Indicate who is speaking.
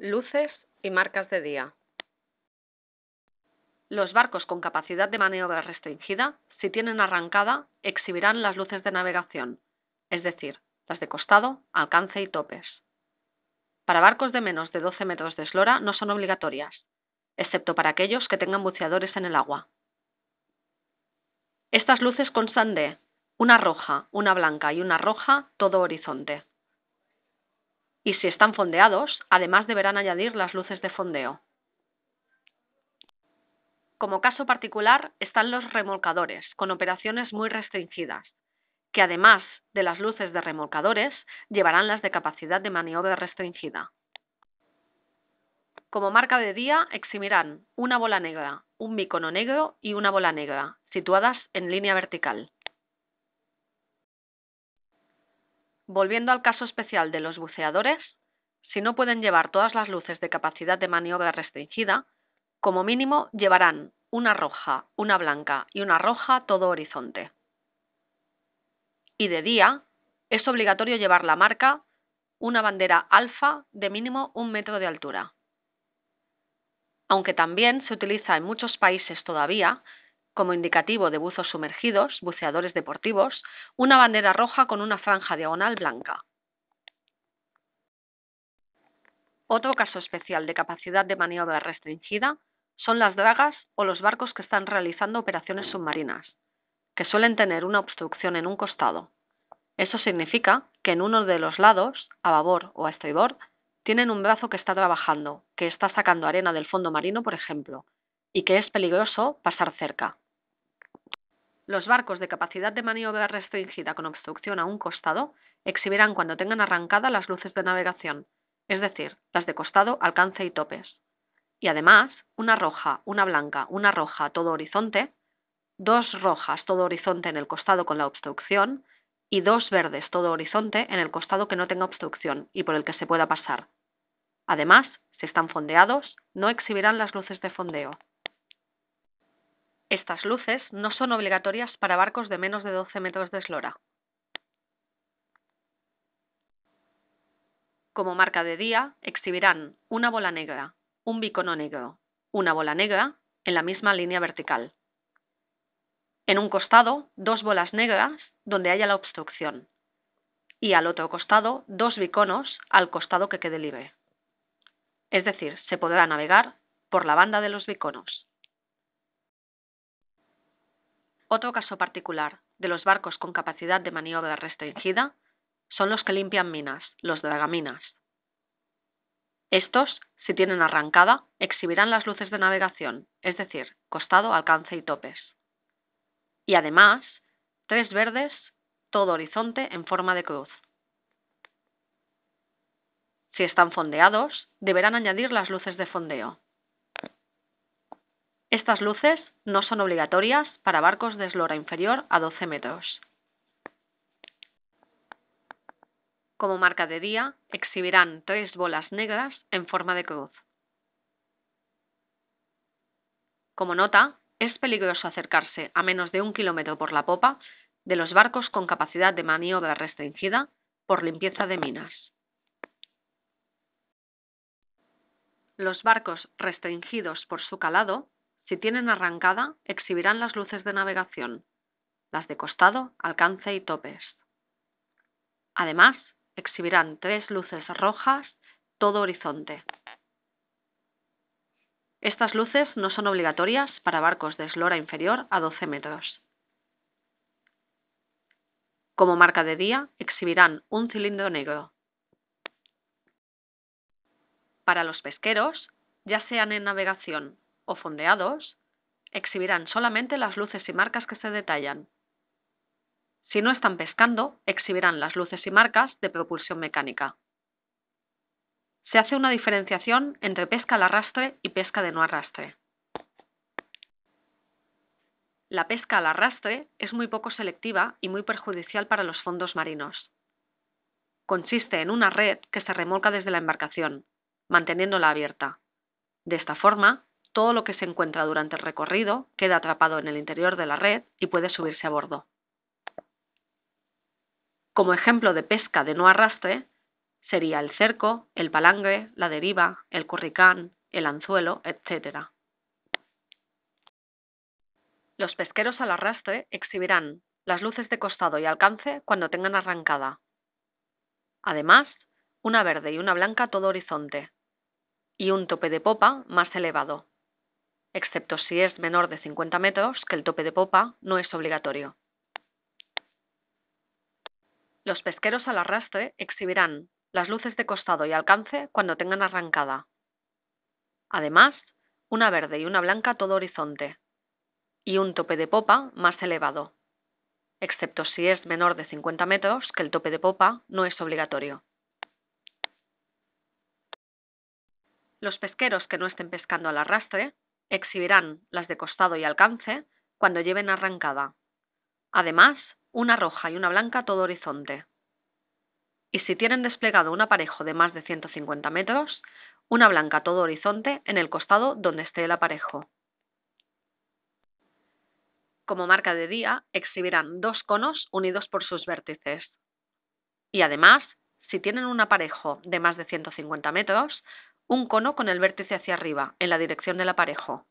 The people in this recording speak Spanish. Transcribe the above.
Speaker 1: luces y marcas de día. Los barcos con capacidad de maniobra restringida, si tienen arrancada, exhibirán las luces de navegación, es decir, las de costado, alcance y topes. Para barcos de menos de 12 metros de eslora no son obligatorias, excepto para aquellos que tengan buceadores en el agua. Estas luces constan de una roja, una blanca y una roja todo horizonte y si están fondeados, además deberán añadir las luces de fondeo. Como caso particular están los remolcadores, con operaciones muy restringidas, que además de las luces de remolcadores, llevarán las de capacidad de maniobra restringida. Como marca de día, eximirán una bola negra, un bicono negro y una bola negra, situadas en línea vertical. Volviendo al caso especial de los buceadores, si no pueden llevar todas las luces de capacidad de maniobra restringida, como mínimo llevarán una roja, una blanca y una roja todo horizonte. Y de día, es obligatorio llevar la marca una bandera alfa de mínimo un metro de altura. Aunque también se utiliza en muchos países todavía como indicativo de buzos sumergidos, buceadores deportivos, una bandera roja con una franja diagonal blanca. Otro caso especial de capacidad de maniobra restringida son las dragas o los barcos que están realizando operaciones submarinas, que suelen tener una obstrucción en un costado. Eso significa que en uno de los lados, a babor o a estribor, tienen un brazo que está trabajando, que está sacando arena del fondo marino, por ejemplo, y que es peligroso pasar cerca los barcos de capacidad de maniobra restringida con obstrucción a un costado exhibirán cuando tengan arrancada las luces de navegación, es decir, las de costado, alcance y topes. Y además, una roja, una blanca, una roja todo horizonte, dos rojas todo horizonte en el costado con la obstrucción y dos verdes todo horizonte en el costado que no tenga obstrucción y por el que se pueda pasar. Además, si están fondeados, no exhibirán las luces de fondeo. Estas luces no son obligatorias para barcos de menos de 12 metros de eslora. Como marca de día, exhibirán una bola negra, un bicono negro, una bola negra en la misma línea vertical. En un costado, dos bolas negras donde haya la obstrucción. Y al otro costado, dos biconos al costado que quede libre. Es decir, se podrá navegar por la banda de los biconos. Otro caso particular de los barcos con capacidad de maniobra restringida son los que limpian minas, los dragaminas. Estos, si tienen arrancada, exhibirán las luces de navegación, es decir, costado, alcance y topes. Y además, tres verdes, todo horizonte en forma de cruz. Si están fondeados, deberán añadir las luces de fondeo, estas luces no son obligatorias para barcos de eslora inferior a 12 metros. Como marca de día, exhibirán tres bolas negras en forma de cruz. Como nota, es peligroso acercarse a menos de un kilómetro por la popa de los barcos con capacidad de maniobra restringida por limpieza de minas. Los barcos restringidos por su calado si tienen arrancada, exhibirán las luces de navegación, las de costado, alcance y topes. Además, exhibirán tres luces rojas todo horizonte. Estas luces no son obligatorias para barcos de eslora inferior a 12 metros. Como marca de día, exhibirán un cilindro negro. Para los pesqueros, ya sean en navegación o fondeados, exhibirán solamente las luces y marcas que se detallan. Si no están pescando, exhibirán las luces y marcas de propulsión mecánica. Se hace una diferenciación entre pesca al arrastre y pesca de no arrastre. La pesca al arrastre es muy poco selectiva y muy perjudicial para los fondos marinos. Consiste en una red que se remolca desde la embarcación, manteniéndola abierta. De esta forma, todo lo que se encuentra durante el recorrido queda atrapado en el interior de la red y puede subirse a bordo. Como ejemplo de pesca de no arrastre sería el cerco, el palangre, la deriva, el curricán, el anzuelo, etc. Los pesqueros al arrastre exhibirán las luces de costado y alcance cuando tengan arrancada. Además, una verde y una blanca todo horizonte y un tope de popa más elevado excepto si es menor de 50 metros, que el tope de popa no es obligatorio. Los pesqueros al arrastre exhibirán las luces de costado y alcance cuando tengan arrancada. Además, una verde y una blanca todo horizonte, y un tope de popa más elevado, excepto si es menor de 50 metros, que el tope de popa no es obligatorio. Los pesqueros que no estén pescando al arrastre Exhibirán las de costado y alcance cuando lleven arrancada. Además, una roja y una blanca todo horizonte. Y si tienen desplegado un aparejo de más de 150 metros, una blanca todo horizonte en el costado donde esté el aparejo. Como marca de día, exhibirán dos conos unidos por sus vértices. Y además, si tienen un aparejo de más de 150 metros, un cono con el vértice hacia arriba, en la dirección del aparejo.